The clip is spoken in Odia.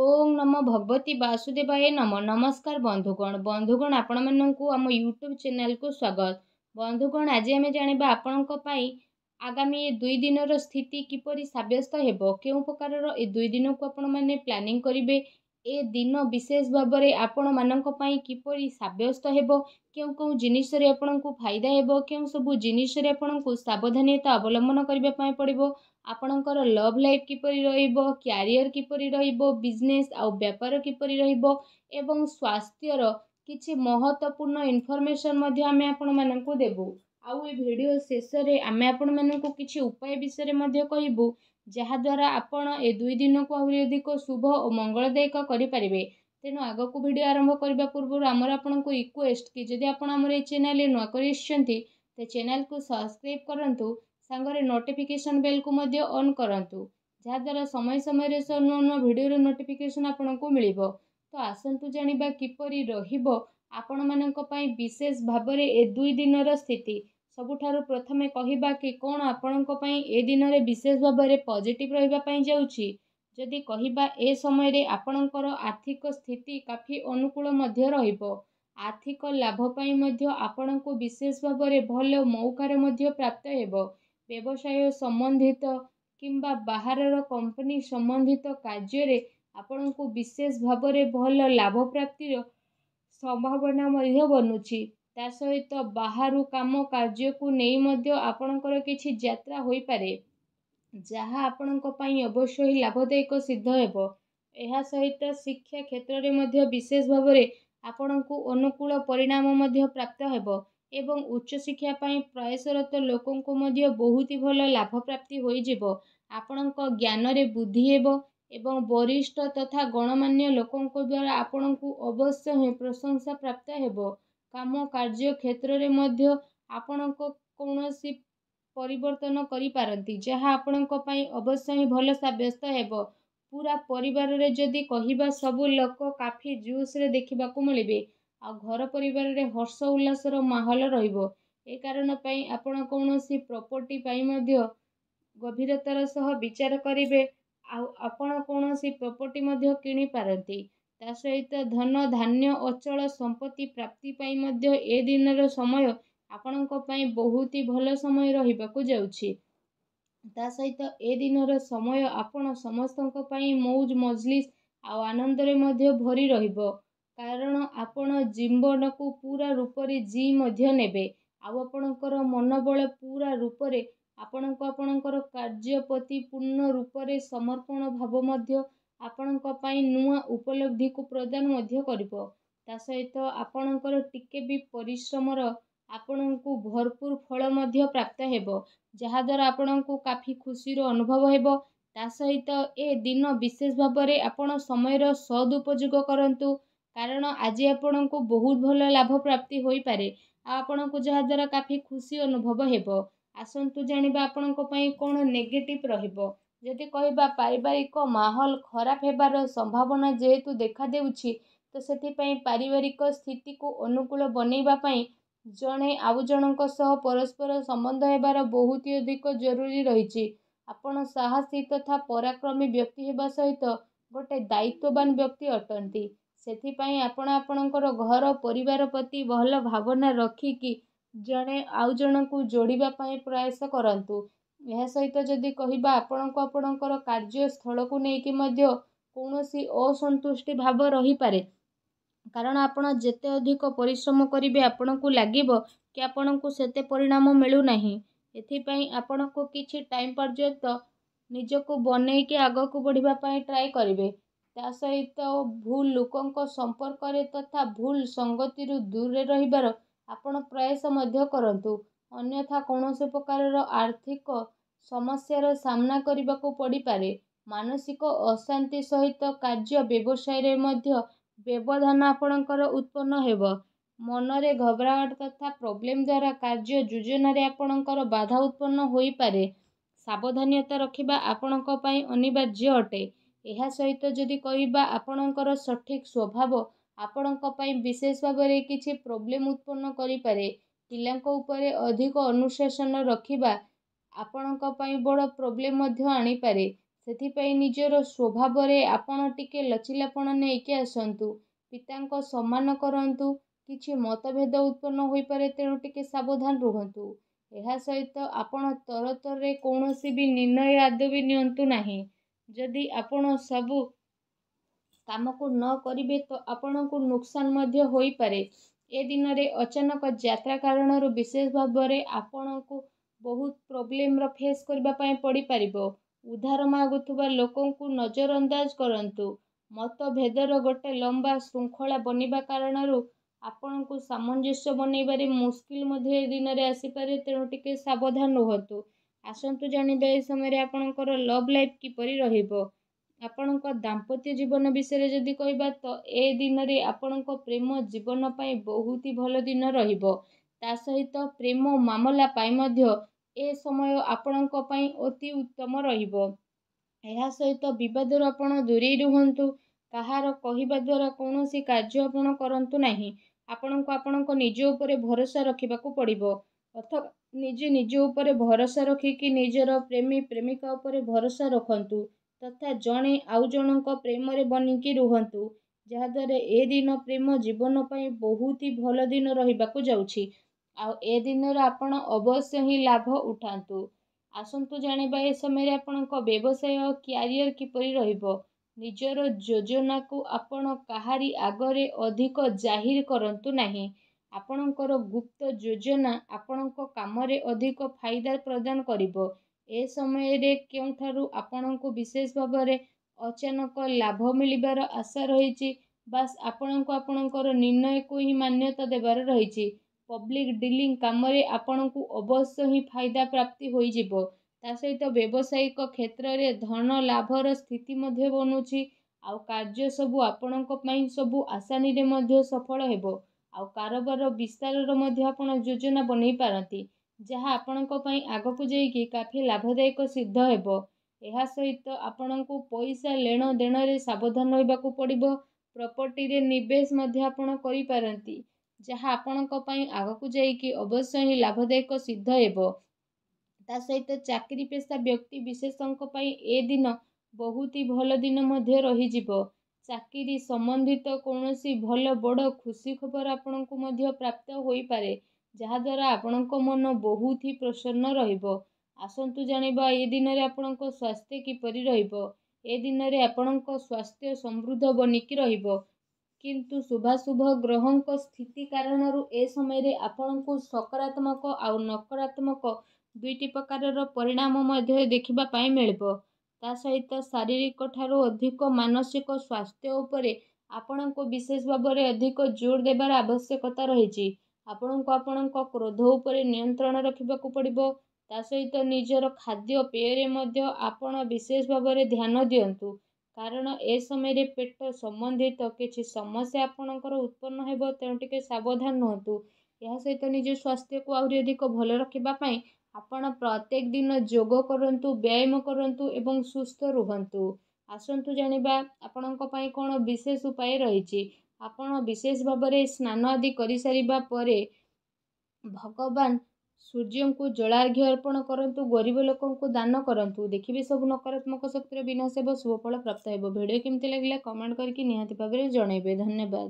ଓଂ ନମ ଭଗବତୀ ବାସୁଦେବାୟ ନମ ନମସ୍କାର ବନ୍ଧୁଗଣ ବନ୍ଧୁଗଣ ଆପଣମାନଙ୍କୁ ଆମ ୟୁଟ୍ୟୁବ୍ ଚ୍ୟାନେଲକୁ ସ୍ୱାଗତ ବନ୍ଧୁଗଣ ଆଜି ଆମେ ଜାଣିବା ଆପଣଙ୍କ ପାଇଁ ଆଗାମୀ ଏ ଦୁଇ ଦିନର ସ୍ଥିତି କିପରି ସାବ୍ୟସ୍ତ ହେବ କେଉଁ ପ୍ରକାରର ଏ ଦୁଇ ଦିନକୁ ଆପଣମାନେ ପ୍ଲାନିଂ କରିବେ ଏ ଦିନ ବିଶେଷ ଭାବରେ ଆପଣମାନଙ୍କ ପାଇଁ କିପରି ସାବ୍ୟସ୍ତ ହେବ କେଉଁ କେଉଁ ଜିନିଷରେ ଆପଣଙ୍କୁ ଫାଇଦା ହେବ କେଉଁ ସବୁ ଜିନିଷରେ ଆପଣଙ୍କୁ ସାବଧାନତା ଅବଲମ୍ବନ କରିବା ପାଇଁ ପଡ଼ିବ ଆପଣଙ୍କର ଲଭ୍ ଲାଇଫ୍ କିପରି ରହିବ କ୍ୟାରିୟର୍ କିପରି ରହିବ ବିଜନେସ୍ ଆଉ ବେପାର କିପରି ରହିବ ଏବଂ ସ୍ୱାସ୍ଥ୍ୟର କିଛି ମହତ୍ୱପୂର୍ଣ୍ଣ ଇନଫର୍ମେସନ୍ ମଧ୍ୟ ଆମେ ଆପଣମାନଙ୍କୁ ଦେବୁ ଆଉ ଏ ଭିଡ଼ିଓ ଶେଷରେ ଆମେ ଆପଣମାନଙ୍କୁ କିଛି ଉପାୟ ବିଷୟରେ ମଧ୍ୟ କହିବୁ ଯାହାଦ୍ୱାରା ଆପଣ ଏ ଦୁଇ ଦିନକୁ ଆହୁରି ଅଧିକ ଶୁଭ ଓ ମଙ୍ଗଳଦାୟକ କରିପାରିବେ ତେଣୁ ଆଗକୁ ଭିଡ଼ିଓ ଆରମ୍ଭ କରିବା ପୂର୍ବରୁ ଆମର ଆପଣଙ୍କୁ ରିକ୍ୱେଷ୍ଟ କି ଯଦି ଆପଣ ଆମର ଏଇ ଚ୍ୟାନେଲ୍ରେ ନୂଆ କରି ଆସିଛନ୍ତି ତ ଚ୍ୟାନେଲ୍କୁ ସବସ୍କ୍ରାଇବ୍ କରନ୍ତୁ ସାଙ୍ଗରେ ନୋଟିଫିକେସନ୍ ବେଲ୍କୁ ମଧ୍ୟ ଅନ୍ କରନ୍ତୁ ଯାହାଦ୍ୱାରା ସମୟ ସମୟରେ ସହ ନୂଆ ନୂଆ ଭିଡ଼ିଓର ନୋଟିଫିକେସନ୍ ଆପଣଙ୍କୁ ମିଳିବ ତ ଆସନ୍ତୁ ଜାଣିବା କିପରି ରହିବ ଆପଣମାନଙ୍କ ପାଇଁ ବିଶେଷ ଭାବରେ ଏ ଦୁଇ ଦିନର ସ୍ଥିତି ସବୁଠାରୁ ପ୍ରଥମେ କହିବା କି କ'ଣ ଆପଣଙ୍କ ପାଇଁ ଏ ଦିନରେ ବିଶେଷ ଭାବରେ ପଜିଟିଭ୍ ରହିବା ପାଇଁ ଯାଉଛି ଯଦି କହିବା ଏ ସମୟରେ ଆପଣଙ୍କର ଆର୍ଥିକ ସ୍ଥିତି କାଫି ଅନୁକୂଳ ମଧ୍ୟ ରହିବ ଆର୍ଥିକ ଲାଭ ପାଇଁ ମଧ୍ୟ ଆପଣଙ୍କୁ ବିଶେଷ ଭାବରେ ଭଲ ମୌକାରେ ମଧ୍ୟ ପ୍ରାପ୍ତ ହେବ ବ୍ୟବସାୟ ସମ୍ବନ୍ଧିତ କିମ୍ବା ବାହାରର କମ୍ପାନୀ ସମ୍ବନ୍ଧିତ କାର୍ଯ୍ୟରେ ଆପଣଙ୍କୁ ବିଶେଷ ଭାବରେ ଭଲ ଲାଭ ପ୍ରାପ୍ତିର ସମ୍ଭାବନା ମଧ୍ୟ ବନୁଛି ତା ସହିତ ବାହାରୁ କାମ କାର୍ଯ୍ୟକୁ ନେଇ ମଧ୍ୟ ଆପଣଙ୍କର କିଛି ଯାତ୍ରା ହୋଇପାରେ ଯାହା ଆପଣଙ୍କ ପାଇଁ ଅବଶ୍ୟ ହିଁ ଲାଭଦାୟକ ସିଦ୍ଧ ହେବ ଏହା ସହିତ ଶିକ୍ଷା କ୍ଷେତ୍ରରେ ମଧ୍ୟ ବିଶେଷ ଭାବରେ ଆପଣଙ୍କୁ ଅନୁକୂଳ ପରିଣାମ ମଧ୍ୟ ପ୍ରାପ୍ତ ହେବ ଏବଂ ଉଚ୍ଚଶିକ୍ଷା ପାଇଁ ପ୍ରୟାସରତ ଲୋକଙ୍କୁ ମଧ୍ୟ ବହୁତ ଭଲ ଲାଭପ୍ରାପ୍ତି ହୋଇଯିବ ଆପଣଙ୍କ ଜ୍ଞାନରେ ବୃଦ୍ଧି ହେବ ଏବଂ ବରିଷ୍ଠ ତଥା ଗଣମାନ୍ୟ ଲୋକଙ୍କ ଦ୍ୱାରା ଆପଣଙ୍କୁ ଅବଶ୍ୟ ହିଁ ପ୍ରଶଂସା ପ୍ରାପ୍ତ ହେବ କାମ କାର୍ଯ୍ୟ କ୍ଷେତ୍ରରେ ମଧ୍ୟ ଆପଣଙ୍କ କୌଣସି ପରିବର୍ତ୍ତନ କରିପାରନ୍ତି ଯାହା ଆପଣଙ୍କ ପାଇଁ ଅବଶ୍ୟ ହିଁ ଭଲ ସାବ୍ୟସ୍ତ ହେବ ପୁରା ପରିବାରରେ ଯଦି କହିବା ସବୁ ଲୋକ କାଫି ଜୁସ୍ରେ ଦେଖିବାକୁ ମିଳିବେ ଆଉ ଘର ପରିବାରରେ ହର୍ଷ ଉଲ୍ଲାସର ମାହୋଲ ରହିବ ଏ କାରଣ ପାଇଁ ଆପଣ କୌଣସି ପ୍ରପର୍ଟି ପାଇଁ ମଧ୍ୟ ଗଭୀରତାର ସହ ବିଚାର କରିବେ ଆଉ ଆପଣ କୌଣସି ପ୍ରପର୍ଟି ମଧ୍ୟ କିଣିପାରନ୍ତି ତା ସହିତ ଧନ ଧାନ୍ୟ ଅଚଳ ସମ୍ପତ୍ତି ପ୍ରାପ୍ତି ପାଇଁ ମଧ୍ୟ ଏ ଦିନର ସମୟ ଆପଣଙ୍କ ପାଇଁ ବହୁତ ହି ଭଲ ସମୟ ରହିବାକୁ ଯାଉଛି ତା ସହିତ ଏ ଦିନର ସମୟ ଆପଣ ସମସ୍ତଙ୍କ ପାଇଁ ମଉଜ ମଜଲିସ୍ ଆଉ ଆନନ୍ଦରେ ମଧ୍ୟ ଭରି ରହିବ କାରଣ ଆପଣ ଜୀବନକୁ ପୁରା ରୂପରେ ଜି ମଧ୍ୟ ନେବେ ଆଉ ଆପଣଙ୍କର ମନୋବଳ ପୁରା ରୂପରେ ଆପଣଙ୍କୁ ଆପଣଙ୍କର କାର୍ଯ୍ୟ ପ୍ରତି ପୂର୍ଣ୍ଣ ରୂପରେ ସମର୍ପଣ ଭାବ ମଧ୍ୟ ଆପଣଙ୍କ ପାଇଁ ନୂଆ ଉପଲବ୍ଧିକୁ ପ୍ରଦାନ ମଧ୍ୟ କରିବ ତା ସହିତ ଆପଣଙ୍କର ଟିକେ ବି ପରିଶ୍ରମର ଆପଣଙ୍କୁ ଭରପୁର ଫଳ ମଧ୍ୟ ପ୍ରାପ୍ତ ହେବ ଯାହାଦ୍ୱାରା ଆପଣଙ୍କୁ କାଫି ଖୁସିର ଅନୁଭବ ହେବ ତା ସହିତ ଏ ଦିନ ବିଶେଷ ଭାବରେ ଆପଣ ସମୟର ସଦୁପଯୋଗ କରନ୍ତୁ କାରଣ ଆଜି ଆପଣଙ୍କୁ ବହୁତ ଭଲ ଲାଭ ପ୍ରାପ୍ତି ହୋଇପାରେ ଆଉ ଆପଣଙ୍କୁ ଯାହାଦ୍ୱାରା କାଫି ଖୁସି ଅନୁଭବ ହେବ ଆସନ୍ତୁ ଜାଣିବା ଆପଣଙ୍କ ପାଇଁ କ'ଣ ନେଗେଟିଭ୍ ରହିବ ଯଦି କହିବା ପାରିବାରିକ ମାହୋଲ ଖରାପ ହେବାର ସମ୍ଭାବନା ଯେହେତୁ ଦେଖାଦେଉଛି ତ ସେଥିପାଇଁ ପାରିବାରିକ ସ୍ଥିତିକୁ ଅନୁକୂଳ ବନେଇବା ପାଇଁ ଜଣେ ଆଉ ଜଣଙ୍କ ସହ ପରସ୍ପର ସମ୍ବନ୍ଧ ହେବାର ବହୁତ ଅଧିକ ଜରୁରୀ ରହିଛି ଆପଣ ସାହସୀ ତଥା ପରାକ୍ରମୀ ବ୍ୟକ୍ତି ହେବା ସହିତ ଗୋଟେ ଦାୟିତ୍ୱବାନ ବ୍ୟକ୍ତି ଅଟନ୍ତି ସେଥିପାଇଁ ଆପଣ ଆପଣଙ୍କର ଘର ପରିବାର ପ୍ରତି ଭଲ ଭାବନା ରଖିକି ଜଣେ ଆଉ ଜଣଙ୍କୁ ଯୋଡ଼ିବା ପାଇଁ ପ୍ରୟାସ କରନ୍ତୁ ଏହା ସହିତ ଯଦି କହିବା ଆପଣଙ୍କୁ ଆପଣଙ୍କର କାର୍ଯ୍ୟସ୍ଥଳକୁ ନେଇକି ମଧ୍ୟ କୌଣସି ଅସନ୍ତୁଷ୍ଟି ଭାବ ରହିପାରେ କାରଣ ଆପଣ ଯେତେ ଅଧିକ ପରିଶ୍ରମ କରିବେ ଆପଣଙ୍କୁ ଲାଗିବ କି ଆପଣଙ୍କୁ ସେତେ ପରିଣାମ ମିଳୁନାହିଁ ଏଥିପାଇଁ ଆପଣଙ୍କୁ କିଛି ଟାଇମ୍ ପର୍ଯ୍ୟନ୍ତ ନିଜକୁ ବନେଇକି ଆଗକୁ ବଢ଼ିବା ପାଇଁ ଟ୍ରାଏ କରିବେ ତା ସହିତ ଭୁଲ ଲୋକଙ୍କ ସମ୍ପର୍କରେ ତଥା ଭୁଲ ସଙ୍ଗତିରୁ ଦୂରରେ ରହିବାର ଆପଣ ପ୍ରୟାସ ମଧ୍ୟ କରନ୍ତୁ ଅନ୍ୟଥା କୌଣସି ପ୍ରକାରର ଆର୍ଥିକ ସମସ୍ୟାର ସାମ୍ନା କରିବାକୁ ପଡ଼ିପାରେ ମାନସିକ ଅଶାନ୍ତି ସହିତ କାର୍ଯ୍ୟ ବ୍ୟବସାୟରେ ମଧ୍ୟ ବ୍ୟବଧାନ ଆପଣଙ୍କର ଉତ୍ପନ୍ନ ହେବ ମନରେ ଘବରାହଟ ତଥା ପ୍ରୋବ୍ଲେମ୍ ଦ୍ୱାରା କାର୍ଯ୍ୟ ଯୋଜନାରେ ଆପଣଙ୍କର ବାଧା ଉତ୍ପନ୍ନ ହୋଇପାରେ ସାବଧାନତା ରଖିବା ଆପଣଙ୍କ ପାଇଁ ଅନିବାର୍ଯ୍ୟ ଅଟେ ଏହା ସହିତ ଯଦି କହିବା ଆପଣଙ୍କର ସଠିକ୍ ସ୍ୱଭାବ ଆପଣଙ୍କ ପାଇଁ ବିଶେଷ ଭାବରେ କିଛି ପ୍ରୋବ୍ଲେମ୍ ଉତ୍ପନ୍ନ କରିପାରେ ପିଲାଙ୍କ ଉପରେ ଅଧିକ ଅନୁଶାସନ ରଖିବା ଆପଣଙ୍କ ପାଇଁ ବଡ଼ ପ୍ରୋବ୍ଲେମ୍ ମଧ୍ୟ ଆଣିପାରେ ସେଥିପାଇଁ ନିଜର ସ୍ୱଭାବରେ ଆପଣ ଟିକେ ଲଚିଲାପଣ ନେଇକି ଆସନ୍ତୁ ପିତାଙ୍କ ସମ୍ମାନ କରନ୍ତୁ କିଛି ମତଭେଦ ଉତ୍ପନ୍ନ ହୋଇପାରେ ତେଣୁ ଟିକେ ସାବଧାନ ରୁହନ୍ତୁ ଏହା ସହିତ ଆପଣ ତରତରରେ କୌଣସି ବି ନିର୍ଣ୍ଣୟ ଆଦୌ ବି ନିଅନ୍ତୁ ନାହିଁ ଯଦି ଆପଣ ସବୁ କାମକୁ ନ କରିବେ ତ ଆପଣଙ୍କୁ ନୁକସାନ ମଧ୍ୟ ହୋଇପାରେ ଏ ଦିନରେ ଅଚାନକ ଯାତ୍ରା କାରଣରୁ ବିଶେଷ ଭାବରେ ଆପଣଙ୍କୁ ବହୁତ ପ୍ରୋବ୍ଲେମ୍ର ଫେସ୍ କରିବା ପାଇଁ ପଡ଼ିପାରିବ ଉଦ୍ଧାର ମାଗୁଥିବା ଲୋକଙ୍କୁ ନଜରଅନ୍ଦାଜ କରନ୍ତୁ ମତଭେଦର ଗୋଟେ ଲମ୍ବା ଶୃଙ୍ଖଳା ବନିବା କାରଣରୁ ଆପଣଙ୍କୁ ସାମଞ୍ଜସ୍ୟ ବନେଇବାରେ ମୁସ୍କିଲ ମଧ୍ୟ ଏ ଦିନରେ ଆସିପାରେ ତେଣୁ ଟିକେ ସାବଧାନ ରୁହନ୍ତୁ ଆସନ୍ତୁ ଜାଣିବା ଏହି ସମୟରେ ଆପଣଙ୍କର ଲଭ୍ ଲାଇଫ୍ କିପରି ରହିବ ଆପଣଙ୍କ ଦାମ୍ପତ୍ୟ ଜୀବନ ବିଷୟରେ ଯଦି କହିବା ତ ଏ ଦିନରେ ଆପଣଙ୍କ ପ୍ରେମ ଜୀବନ ପାଇଁ ବହୁତ ହି ଭଲ ଦିନ ରହିବ ତା ସହିତ ପ୍ରେମ ମାମଲା ପାଇଁ ମଧ୍ୟ ଏ ସମୟ ଆପଣଙ୍କ ପାଇଁ ଅତି ଉତ୍ତମ ରହିବ ଏହା ସହିତ ବିବାଦରୁ ଆପଣ ଦୂରେଇ ରୁହନ୍ତୁ କାହାର କହିବା ଦ୍ୱାରା କୌଣସି କାର୍ଯ୍ୟ ଆପଣ କରନ୍ତୁ ନାହିଁ ଆପଣଙ୍କୁ ଆପଣଙ୍କ ନିଜ ଉପରେ ଭରସା ରଖିବାକୁ ପଡ଼ିବ ଅର୍ଥାତ୍ ନିଜେ ନିଜ ଉପରେ ଭରସା ରଖିକି ନିଜର ପ୍ରେମୀ ପ୍ରେମିକା ଉପରେ ଭରସା ରଖନ୍ତୁ ତଥା ଜଣେ ଆଉ ଜଣଙ୍କ ପ୍ରେମରେ ବନିକି ରୁହନ୍ତୁ ଯାହାଦ୍ୱାରା ଏ ଦିନ ପ୍ରେମ ଜୀବନ ପାଇଁ ବହୁତ ହି ଭଲ ଦିନ ରହିବାକୁ ଯାଉଛି ଆଉ ଏ ଦିନର ଆପଣ ଅବଶ୍ୟ ହିଁ ଲାଭ ଉଠାନ୍ତୁ ଆସନ୍ତୁ ଜାଣିବା ଏ ସମୟରେ ଆପଣଙ୍କ ବ୍ୟବସାୟ କ୍ୟାରିୟର କିପରି ରହିବ ନିଜର ଯୋଜନାକୁ ଆପଣ କାହାରି ଆଗରେ ଅଧିକ ଜାହିର କରନ୍ତୁ ନାହିଁ ଆପଣଙ୍କର ଗୁପ୍ତ ଯୋଜନା ଆପଣଙ୍କ କାମରେ ଅଧିକ ଫାଇଦା ପ୍ରଦାନ କରିବ ଏ ସମୟରେ କେଉଁଠାରୁ ଆପଣଙ୍କୁ ବିଶେଷ ଭାବରେ ଅଚାନକ ଲାଭ ମିଳିବାର ଆଶା ରହିଛି ବାସ୍ ଆପଣଙ୍କୁ ଆପଣଙ୍କର ନିର୍ଣ୍ଣୟକୁ ହିଁ ମାନ୍ୟତା ଦେବାର ରହିଛି ପବ୍ଲିକ୍ ଡିଲିଂ କାମରେ ଆପଣଙ୍କୁ ଅବଶ୍ୟ ହିଁ ଫାଇଦା ପ୍ରାପ୍ତି ହୋଇଯିବ ତା ସହିତ ବ୍ୟବସାୟିକ କ୍ଷେତ୍ରରେ ଧନ ଲାଭର ସ୍ଥିତି ମଧ୍ୟ ବନୁଛି ଆଉ କାର୍ଯ୍ୟ ସବୁ ଆପଣଙ୍କ ପାଇଁ ସବୁ ଆସାନୀରେ ମଧ୍ୟ ସଫଳ ହେବ ଆଉ କାରବାର ବିସ୍ତାରର ମଧ୍ୟ ଆପଣ ଯୋଜନା ବନେଇ ପାରନ୍ତି ଯାହା ଆପଣଙ୍କ ପାଇଁ ଆଗକୁ ଯାଇକି କାଫି ଲାଭଦାୟକ ସିଦ୍ଧ ହେବ ଏହା ସହିତ ଆପଣଙ୍କୁ ପଇସା ଲେଣ ଦେଣରେ ସାବଧାନ ରହିବାକୁ ପଡ଼ିବ ପ୍ରପର୍ଟିରେ ନିବେଶ ମଧ୍ୟ ଆପଣ କରିପାରନ୍ତି ଯାହା ଆପଣଙ୍କ ପାଇଁ ଆଗକୁ ଯାଇକି ଅବଶ୍ୟ ହିଁ ଲାଭଦାୟକ ସିଦ୍ଧ ହେବ ତା ସହିତ ଚାକିରି ପେସା ବ୍ୟକ୍ତି ବିଶେଷଙ୍କ ପାଇଁ ଏ ଦିନ ବହୁତ ହି ଭଲ ଦିନ ମଧ୍ୟ ରହିଯିବ ଚାକିରି ସମ୍ବନ୍ଧିତ କୌଣସି ଭଲ ବଡ଼ ଖୁସି ଖବର ଆପଣଙ୍କୁ ମଧ୍ୟ ପ୍ରାପ୍ତ ହୋଇପାରେ ଯାହାଦ୍ୱାରା ଆପଣଙ୍କ ମନ ବହୁତ ହିଁ ପ୍ରସନ୍ନ ରହିବ ଆସନ୍ତୁ ଜାଣିବା ଏ ଦିନରେ ଆପଣଙ୍କ ସ୍ୱାସ୍ଥ୍ୟ କିପରି ରହିବ ଏ ଦିନରେ ଆପଣଙ୍କ ସ୍ୱାସ୍ଥ୍ୟ ସମୃଦ୍ଧ ବନିକି ରହିବ କିନ୍ତୁ ଶୁଭାଶୁଭ ଗ୍ରହଙ୍କ ସ୍ଥିତି କାରଣରୁ ଏ ସମୟରେ ଆପଣଙ୍କୁ ସକାରାତ୍ମକ ଆଉ ନକାରାତ୍ମକ ଦୁଇଟି ପ୍ରକାରର ପରିଣାମ ମଧ୍ୟ ଦେଖିବା ପାଇଁ ମିଳିବ ତା ସହିତ ଶାରୀରିକ ଠାରୁ ଅଧିକ ମାନସିକ ସ୍ୱାସ୍ଥ୍ୟ ଉପରେ ଆପଣଙ୍କୁ ବିଶେଷ ଭାବରେ ଅଧିକ ଜୋର ଦେବାର ଆବଶ୍ୟକତା ରହିଛି ଆପଣଙ୍କୁ ଆପଣଙ୍କ କ୍ରୋଧ ଉପରେ ନିୟନ୍ତ୍ରଣ ରଖିବାକୁ ପଡ଼ିବ ତା ସହିତ ନିଜର ଖାଦ୍ୟପେୟରେ ମଧ୍ୟ ଆପଣ ବିଶେଷ ଭାବରେ ଧ୍ୟାନ ଦିଅନ୍ତୁ କାରଣ ଏ ସମୟରେ ପେଟ ସମ୍ବନ୍ଧିତ କିଛି ସମସ୍ୟା ଆପଣଙ୍କର ଉତ୍ପନ୍ନ ହେବ ତେଣୁ ଟିକେ ସାବଧାନ ରୁହନ୍ତୁ ଏହା ସହିତ ନିଜ ସ୍ୱାସ୍ଥ୍ୟକୁ ଆହୁରି ଅଧିକ ଭଲ ରଖିବା ପାଇଁ ଆପଣ ପ୍ରତ୍ୟେକ ଦିନ ଯୋଗ କରନ୍ତୁ ବ୍ୟାୟାମ କରନ୍ତୁ ଏବଂ ସୁସ୍ଥ ରୁହନ୍ତୁ ଆସନ୍ତୁ ଜାଣିବା ଆପଣଙ୍କ ପାଇଁ କ'ଣ ବିଶେଷ ଉପାୟ ରହିଛି ଆପଣ ବିଶେଷ ଭାବରେ ସ୍ନାନ ଆଦି କରିସାରିବା ପରେ ଭଗବାନ ସୂର୍ଯ୍ୟଙ୍କୁ ଜଳାର୍ଘ୍ୟ ଅର୍ପଣ କରନ୍ତୁ ଗରିବ ଲୋକଙ୍କୁ ଦାନ କରନ୍ତୁ ଦେଖିବେ ସବୁ ନକାରାତ୍ମକ ଶକ୍ତିର ବିନାଶ ହେବ ଶୁଭଫଳ ପ୍ରାପ୍ତ ହେବ ଭିଡ଼ିଓ କେମିତି ଲାଗିଲା କମେଣ୍ଟ କରିକି ନିହାତି ଭାବରେ ଜଣାଇବେ ଧନ୍ୟବାଦ